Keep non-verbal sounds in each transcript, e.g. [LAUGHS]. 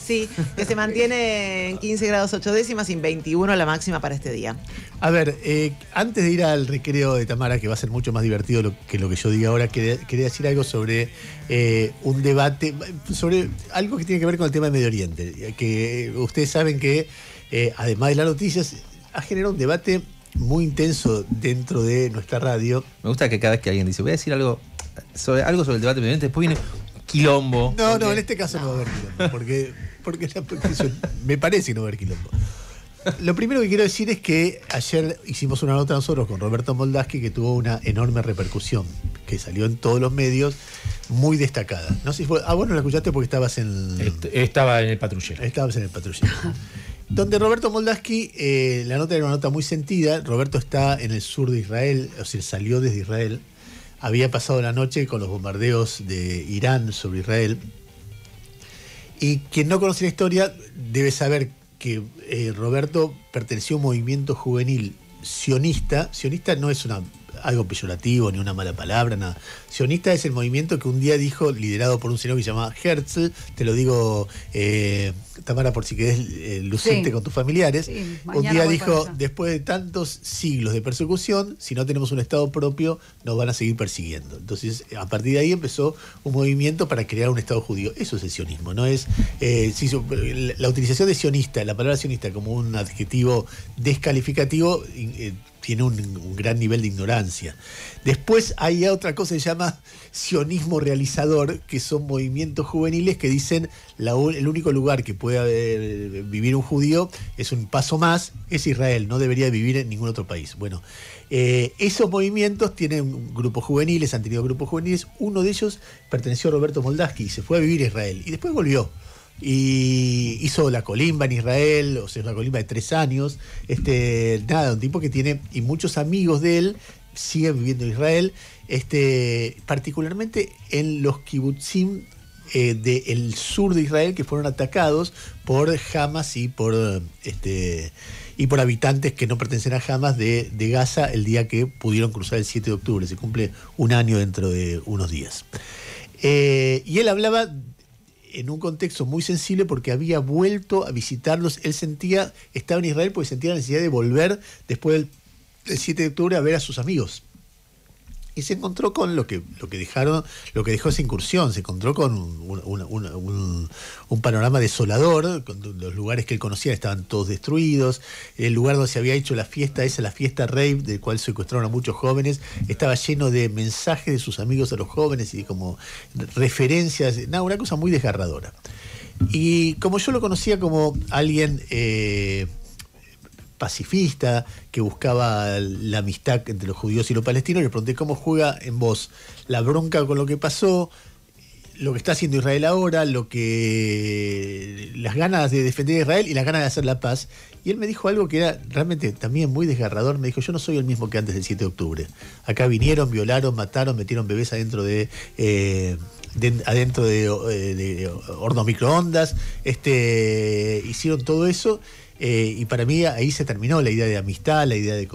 Sí, que se mantiene en 15 grados 8 décimas y en 21 la máxima para este día. A ver, eh, antes de ir al recreo de Tamara, que va a ser mucho más divertido que lo que yo diga ahora, quería, decir algo sobre eh, un debate, sobre algo que tiene que ver con el tema de Medio Oriente, que ustedes saben que, eh, además de las noticias, ha generado un debate muy intenso dentro de nuestra radio. Me gusta que cada vez que alguien dice, voy a decir algo sobre, algo sobre el debate de Medio Oriente, después viene quilombo. No, no, en este caso no, va a haber quilombo, porque, porque, me parece no va a haber quilombo. Lo primero que quiero decir es que ayer hicimos una nota nosotros con Roberto Moldaski que tuvo una enorme repercusión, que salió en todos los medios, muy destacada. No sé ah, vos no la escuchaste porque estabas en... estaba en el patrullero. Estabas en el patrullero. Donde Roberto Moldaski, eh, la nota era una nota muy sentida, Roberto está en el sur de Israel, o sea, salió desde Israel, había pasado la noche con los bombardeos de Irán sobre Israel. Y quien no conoce la historia debe saber que eh, Roberto perteneció a un movimiento juvenil sionista. Sionista no es una algo peyorativo, ni una mala palabra, nada. Sionista es el movimiento que un día dijo, liderado por un señor que se llama Herzl, te lo digo, eh, Tamara, por si querés eh, lucente con tus familiares, un día dijo, después de tantos siglos de persecución, si no tenemos un Estado propio, nos van a seguir persiguiendo. Entonces, a partir de ahí empezó un movimiento para crear un Estado judío. Eso es el sionismo, ¿no? Es eh, la utilización de sionista, la palabra sionista como un adjetivo descalificativo, eh, tiene un, gran nivel de ignorancia. Después hay otra cosa que se llama sionismo realizador, que son movimientos juveniles que dicen la, el único lugar que puede vivir un judío es un paso más, es Israel, no debería vivir en ningún otro país. Bueno, eh, esos movimientos tienen grupos juveniles, han tenido grupos juveniles, uno de ellos perteneció a Roberto Moldaski y se fue a vivir a Israel y después volvió y hizo la colimba en Israel, o sea, la colimba de tres años. Este, nada, un tipo que tiene, y muchos amigos de él siguen viviendo en Israel, este, particularmente en los kibbutzim eh, del sur de Israel que fueron atacados por Hamas y por este y por habitantes que no pertenecen a Hamas de, de, Gaza el día que pudieron cruzar el 7 de octubre. Se cumple un año dentro de unos días. Eh, y él hablaba en un contexto muy sensible porque había vuelto a visitarlos. Él sentía, estaba en Israel porque sentía la necesidad de volver después del, del 7 de octubre a ver a sus amigos y se encontró con lo que lo que dejaron lo que dejó esa incursión se encontró con un, panorama desolador los lugares que él conocía estaban todos destruidos el lugar donde se había hecho la fiesta esa la fiesta rave del cual secuestraron a muchos jóvenes estaba lleno de mensajes de sus amigos a los jóvenes y como referencias una cosa muy desgarradora y como yo lo conocía como alguien eh, pacifista, que buscaba la amistad entre los judíos y los palestinos. Le pregunté cómo juega en vos la bronca con lo que pasó, lo que está haciendo Israel ahora, lo que las ganas de defender a Israel y las ganas de hacer la paz. Y él me dijo algo que era realmente también muy desgarrador. Me dijo, yo no soy el mismo que antes del 7 de octubre. Acá vinieron, violaron, mataron, metieron bebés adentro de... Eh, adentro eh, de hornos microondas, este, hicieron todo eso eh, y para mí ahí se terminó la idea de amistad, la idea de.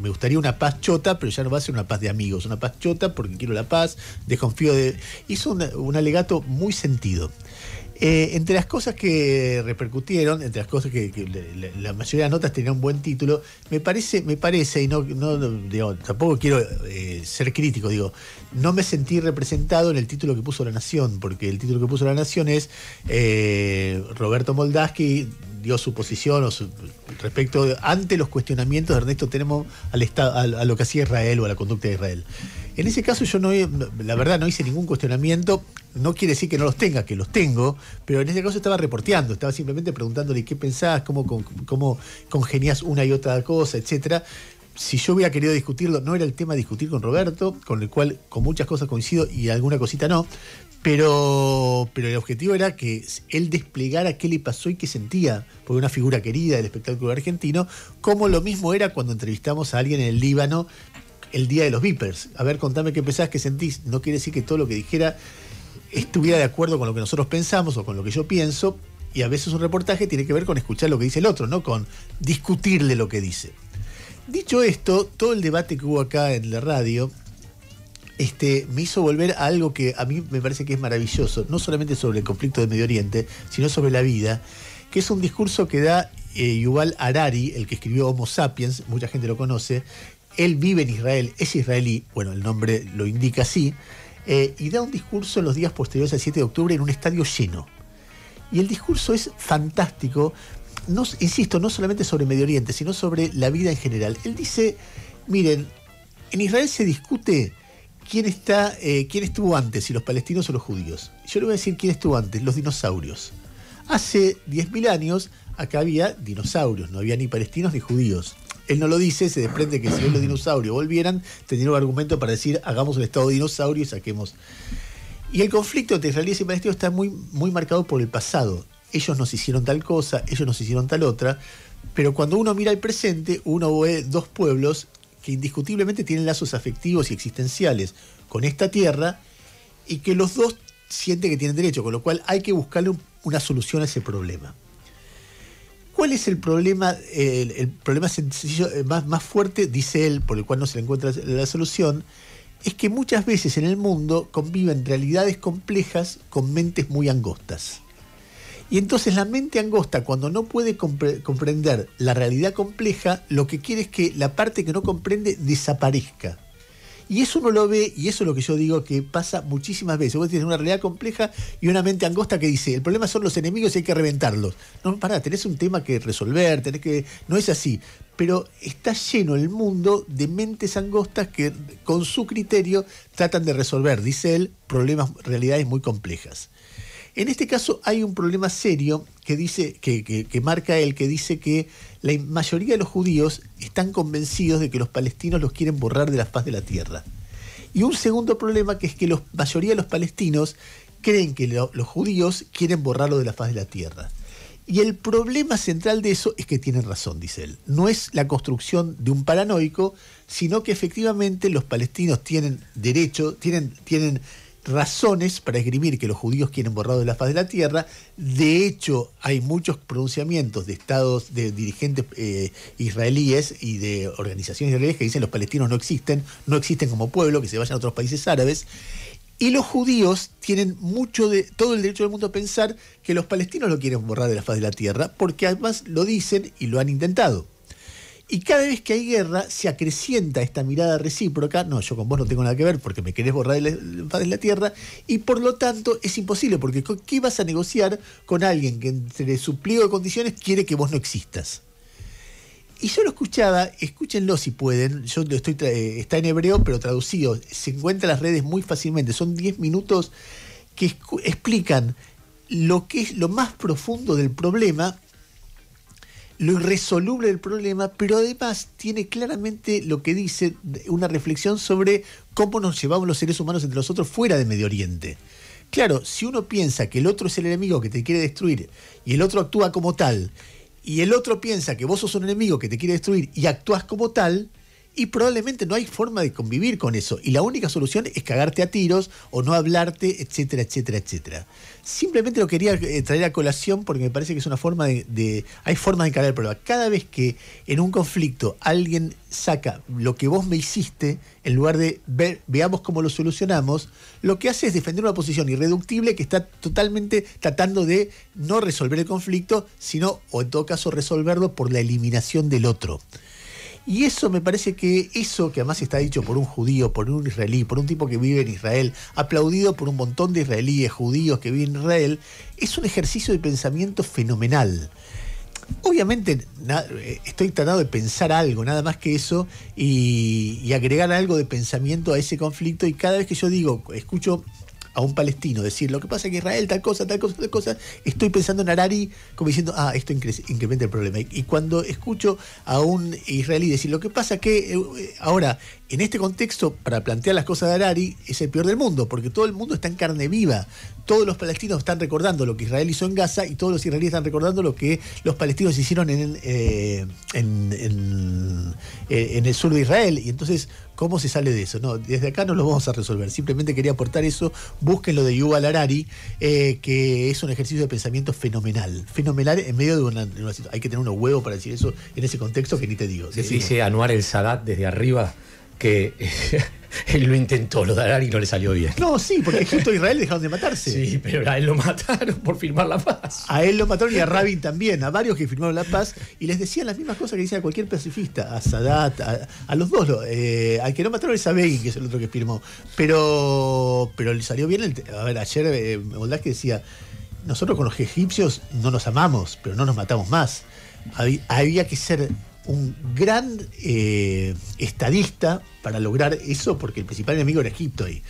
Me gustaría una paz chota, pero ya no va a ser una paz de amigos, una paz chota porque quiero la paz, desconfío de. Hizo un, alegato muy sentido. Eh, entre las cosas que repercutieron, entre las cosas que, la, mayoría de las notas tenía un buen título, me parece, me parece, y no, tampoco quiero eh, ser crítico, digo, no me sentí representado en el título que puso La Nación, porque el título que puso La Nación es Roberto Moldaski dio su posición o respecto ante los cuestionamientos de Ernesto Tenemos al estado, a, lo que hacía Israel o a la conducta de Israel. En ese caso yo no, la verdad, no hice ningún cuestionamiento. No quiere decir que no los tenga, que los tengo, pero en ese caso estaba reporteando, estaba simplemente preguntándole qué pensás, cómo, cómo, cómo congenias una y otra cosa, etcétera si yo hubiera querido discutirlo, no era el tema de discutir con Roberto, con el cual con muchas cosas coincido y alguna cosita no, pero, pero el objetivo era que él desplegara qué le pasó y qué sentía por una figura querida del espectáculo argentino, como lo mismo era cuando entrevistamos a alguien en el Líbano el día de los Vipers. A ver, contame qué pensás, qué sentís. No quiere decir que todo lo que dijera estuviera de acuerdo con lo que nosotros pensamos o con lo que yo pienso, y a veces un reportaje tiene que ver con escuchar lo que dice el otro, no con discutirle lo que dice. Dicho esto, todo el debate que hubo acá en la radio este, me hizo volver a algo que a mí me parece que es maravilloso, no solamente sobre el conflicto de Medio Oriente, sino sobre la vida, que es un discurso que da eh, Yuval Harari, el que escribió Homo Sapiens, mucha gente lo conoce, él vive en Israel, es israelí, bueno, el nombre lo indica así, eh, y da un discurso en los días posteriores al 7 de octubre en un estadio lleno. Y el discurso es fantástico insisto, no solamente sobre Medio Oriente, sino sobre la vida en general. Él dice, miren, en Israel se discute quién, está, eh, quién estuvo antes, si los palestinos o los judíos. Yo le voy a decir quién estuvo antes, los dinosaurios. Hace 10.000 años acá había dinosaurios, no había ni palestinos ni judíos. Él no lo dice, se desprende que si los dinosaurios volvieran, tendrían un argumento para decir hagamos un estado de dinosaurio y saquemos. Y el conflicto entre israelíes y palestinos está muy, muy marcado por el pasado ellos nos hicieron tal cosa, ellos nos hicieron tal otra, pero cuando uno mira el presente, uno ve dos pueblos que indiscutiblemente tienen lazos afectivos y existenciales con esta tierra y que los dos sienten que tienen derecho, con lo cual hay que buscarle una solución a ese problema. ¿Cuál es el problema, el, problema sencillo, eh, más, más fuerte, dice él, por el cual no se le encuentra la solución? Es que muchas veces en el mundo conviven realidades complejas con mentes muy angostas. Y entonces la mente angosta, cuando no puede comprender la realidad compleja, lo que quiere es que la parte que no comprende desaparezca. Y eso uno lo ve, y eso es lo que yo digo que pasa muchísimas veces. Vos tienes una realidad compleja y una mente angosta que dice, el problema son los enemigos y hay que reventarlos. No, pará, tenés un tema que resolver, tenés que... No es así. Pero está lleno el mundo de mentes angostas que con su criterio tratan de resolver, dice él, problemas, realidades muy complejas. En este caso hay un problema serio que dice, que, marca el que dice que la mayoría de los judíos están convencidos de que los palestinos los quieren borrar de la faz de la tierra. Y un segundo problema que es que la mayoría de los palestinos creen que los judíos quieren borrarlo de la faz de la tierra. Y el problema central de eso es que tienen razón, dice él. No es la construcción de un paranoico, sino que efectivamente los palestinos tienen derecho, tienen, tienen razones para escribir que los judíos quieren borrar de la faz de la tierra. De hecho, hay muchos pronunciamientos de estados, de dirigentes eh, israelíes y de organizaciones israelíes que dicen los palestinos no existen, no existen como pueblo, que se vayan a otros países árabes. Y los judíos tienen mucho de todo el derecho del mundo a pensar que los palestinos lo quieren borrar de la faz de la tierra, porque además lo dicen y lo han intentado. Y cada vez que hay guerra se acrecienta esta mirada recíproca, no, yo con vos no tengo nada que ver porque me querés borrar de la, tierra, y por lo tanto es imposible, porque ¿qué vas a negociar con alguien que entre su pliego de condiciones quiere que vos no existas? Y yo lo escuchaba, escúchenlo si pueden, yo estoy eh, está en hebreo, pero traducido, se encuentra en las redes muy fácilmente, son 10 minutos que explican lo que es lo más profundo del problema lo irresoluble del problema, pero además tiene claramente lo que dice una reflexión sobre cómo nos llevamos los seres humanos entre nosotros fuera de Medio Oriente. Claro, si uno piensa que el otro es el enemigo que te quiere destruir y el otro actúa como tal, y el otro piensa que vos sos un enemigo que te quiere destruir y actúas como tal, y probablemente no hay forma de convivir con eso. Y la única solución es cagarte a tiros o no hablarte, etcétera, etcétera, etcétera. Simplemente lo quería eh, traer a colación porque me parece que es una forma de... hay formas de encarar el problema. Cada vez que en un conflicto alguien saca lo que vos me hiciste, en lugar de ver, veamos cómo lo solucionamos, lo que hace es defender una posición irreductible que está totalmente tratando de no resolver el conflicto, sino, o en todo caso, resolverlo por la eliminación del otro. Y eso me parece que eso, que además está dicho por un judío, por un israelí, por un tipo que vive en Israel, aplaudido por un montón de israelíes judíos que viven en Israel, es un ejercicio de pensamiento fenomenal. Obviamente eh, estoy tratado de pensar algo, nada más que eso, y, agregar algo de pensamiento a ese conflicto. Y cada vez que yo digo, escucho a un palestino decir, lo que pasa es que Israel, tal cosa, tal cosa, tal cosa, estoy pensando en Harari como diciendo, ah, esto incrementa el problema. Y cuando escucho a un israelí decir, lo que pasa que eh, eh, ahora, en este contexto, para plantear las cosas de Harari, es el peor del mundo, porque todo el mundo está en carne viva. Todos los palestinos están recordando lo que Israel hizo en Gaza y todos los israelíes están recordando lo que los palestinos hicieron en, eh, en, en el sur de Israel. Y entonces ¿Cómo se sale de eso? No, desde acá no lo vamos a resolver. Simplemente quería aportar eso. Busquen lo de Yuval Harari, eh, que es un ejercicio de pensamiento fenomenal. Fenomenal en medio de una, situación. Hay que tener unos huevos para decir eso en ese contexto que ni te digo. Dice Anuar el Sadat desde arriba que [LAUGHS] Él lo intentó, lo de y no le salió bien. No, sí, porque justo Israel dejaron de matarse. Sí, pero a él lo mataron por firmar la paz. A él lo mataron y a Rabin también, a varios que firmaron la paz y les decían las mismas cosas que decían cualquier pacifista, a Sadat, a, los dos. Eh, al que no mataron es a Begin, que es el otro que firmó. Pero, pero le salió bien. a ver, ayer eh, que decía: Nosotros con los egipcios no nos amamos, pero no nos matamos más. había que ser un gran eh, estadista para lograr eso, porque el principal enemigo era Egipto ahí.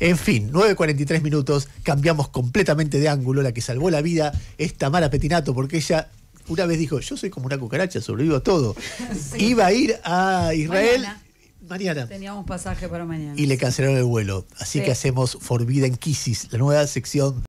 En fin, 9.43 minutos, cambiamos completamente de ángulo. La que salvó la vida es Tamara Petinato, porque ella una vez dijo, yo soy como una cucaracha, sobrevivo a todo. [LAUGHS] Iba a ir a Israel. Mañana. Teníamos pasaje para mañana. Y le cancelaron el vuelo. Así que hacemos For Vida en la nueva sección